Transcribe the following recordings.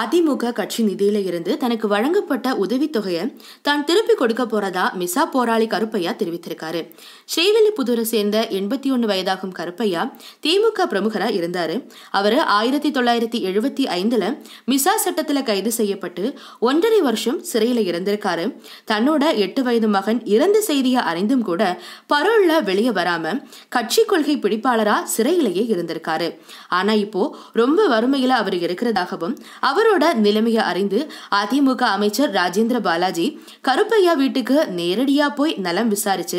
அதிமுக கட்சி நிதியில இருந்து தனக்கு வழங்கப்பட்ட உதவித்தொகையை தான் திருப்பி கொடுக்க போறதா மிசா போராளி கருப்பையா தெரிவித்திருக்காரு ஸ்ரீவில்லிபுதூரை சேர்ந்த எண்பத்தி ஒன்று வயதாகும் கருப்பையா திமுக பிரமுகரா இருந்தாரு அவர் ஆயிரத்தி தொள்ளாயிரத்தி எழுபத்தி ஐந்துல மிசா சட்டத்துல கைது செய்யப்பட்டு ஒன்றரை வருஷம் சிறையில இருந்திருக்காரு தன்னோட எட்டு வயது மகன் இறந்த செய்தியை அறிந்தும் கூட பரோல்ல வெளியே வராம கட்சி கொள்கை பிடிப்பாளரா சிறையிலேயே இருந்திருக்காரு ஆனா இப்போ ரொம்ப வறுமையில அவர் இருக்கிறதாகவும் அவர் அவரோட நிலைமையை அறிந்து அதிமுக அமைச்சர் ராஜேந்திர பாலாஜி கருப்பையா வீட்டுக்கு நேரடியா போய் நலம் விசாரிச்சு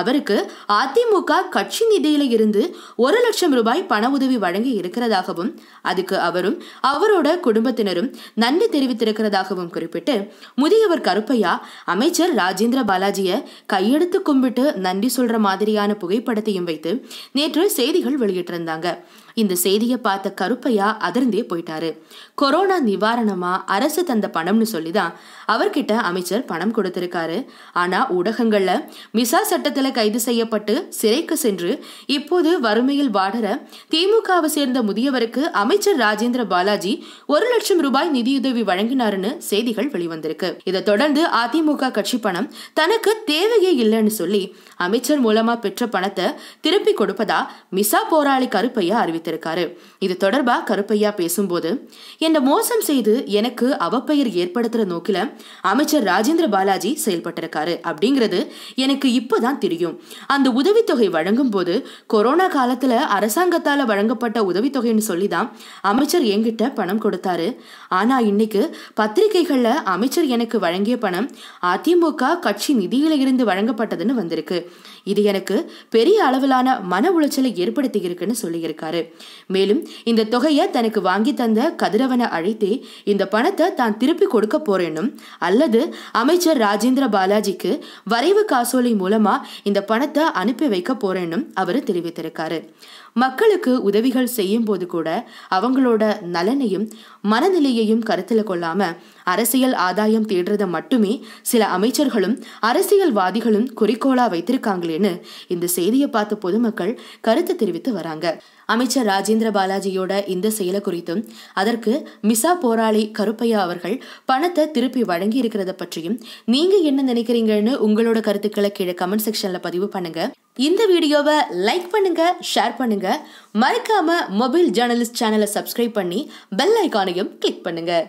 அவருக்கு அதிமுக கட்சி நிதியில இருந்து ஒரு லட்சம் ரூபாய் பண உதவி வழங்கி இருக்கிறதாகவும் அதுக்கு அவரும் அவரோட குடும்பத்தினரும் நன்றி தெரிவித்திருக்கிறதாகவும் குறிப்பிட்டு முதியவர் கருப்பையா அமைச்சர் ராஜேந்திர பாலாஜிய கையெடுத்து கும்பிட்டு நன்றி சொல்ற மாதிரியான புகைப்படத்தையும் வைத்து நேற்று செய்திகள் வெளியிட்டிருந்தாங்க இந்த செய்தியை பார்த்த கருப்பையா அதிர்ந்தே போயிட்டாரு கொரோனா நிவாரணமாக அரசு தந்த பணம்னு சொல்லி தான் அவர்கிட்ட அமைச்சர் பணம் கொடுத்திருக்காரு ஆனால் ஊடகங்களில் மிசா சட்டத்தில் கைது செய்யப்பட்டு சிறைக்கு சென்று இப்போது வறுமையில் வாடற திமுகவை சேர்ந்த முதியவருக்கு அமைச்சர் ராஜேந்திர பாலாஜி ஒரு லட்சம் ரூபாய் நிதியுதவி வழங்கினாருன்னு செய்திகள் வெளிவந்திருக்கு இதை தொடர்ந்து அதிமுக கட்சி பணம் தனக்கு தேவையே இல்லைன்னு சொல்லி அமைச்சர் மூலமா பெற்ற பணத்தை திருப்பி கொடுப்பதா மிசா போராளி கருப்பையா அறிவித்திருக்காரு இது தொடர்பா கருப்பையா பேசும்போது என்ன மோ மோசம் செய்து எனக்கு அவப்பெயர் ஏற்படுத்துற நோக்கில அமைச்சர் ராஜேந்திர பாலாஜி செயல்பட்டிருக்காரு அப்படிங்கிறது எனக்கு இப்பதான் தெரியும் அந்த உதவித்தொகை வழங்கும் போது கொரோனா காலத்துல அரசாங்கத்தால வழங்கப்பட்ட உதவித்தொகைன்னு சொல்லி தான் அமைச்சர் என்கிட்ட பணம் கொடுத்தாரு ஆனா இன்னைக்கு பத்திரிகைகள்ல அமைச்சர் எனக்கு வழங்கிய பணம் அதிமுக கட்சி நிதியில இருந்து வழங்கப்பட்டதுன்னு வந்திருக்கு இது எனக்கு பெரிய அளவிலான மன உளைச்சலை ஏற்படுத்தி இருக்குன்னு சொல்லியிருக்காரு மேலும் இந்த தொகையை தனக்கு வாங்கி தந்த கதிரவனை அழை செலுத்தி இந்த பணத்தை தான் திருப்பி கொடுக்க போறேனும் அல்லது அமைச்சர் ராஜேந்திர பாலாஜிக்கு வரைவு காசோலை மூலமா இந்த பணத்தை அனுப்பி வைக்க போறேனும் அவர் தெரிவித்திருக்காரு மக்களுக்கு உதவிகள் செய்யும் போது கூட அவங்களோட நலனையும் மனநிலையையும் கருத்தில் கொள்ளாம அரசியல் ஆதாயம் தேடுறத மட்டுமே சில அமைச்சர்களும் அரசியல்வாதிகளும் குறிக்கோளா வைத்திருக்காங்களேன்னு இந்த செய்தியை பார்த்த பொதுமக்கள் கருத்து தெரிவித்து வராங்க அமைச்சர் ராஜேந்திர பாலாஜியோட இந்த செயலை குறித்தும் அதற்கு மிசா போராளி கருப்பையா அவர்கள் பணத்தை திருப்பி வழங்கி இருக்கிறத பற்றியும் நீங்க என்ன நினைக்கிறீங்கன்னு உங்களோட கருத்துக்களை கீழே கமெண்ட் செக்ஷன்ல பதிவு பண்ணுங்க இந்த வீடியோவை லைக் பண்ணுங்க ஷேர் பண்ணுங்க மறக்காம மொபைல் ஜேர்னலிஸ்ட் சேனலை சப்ஸ்கிரைப் பண்ணி பெல் ஐக்கானையும் கிளிக் பண்ணுங்க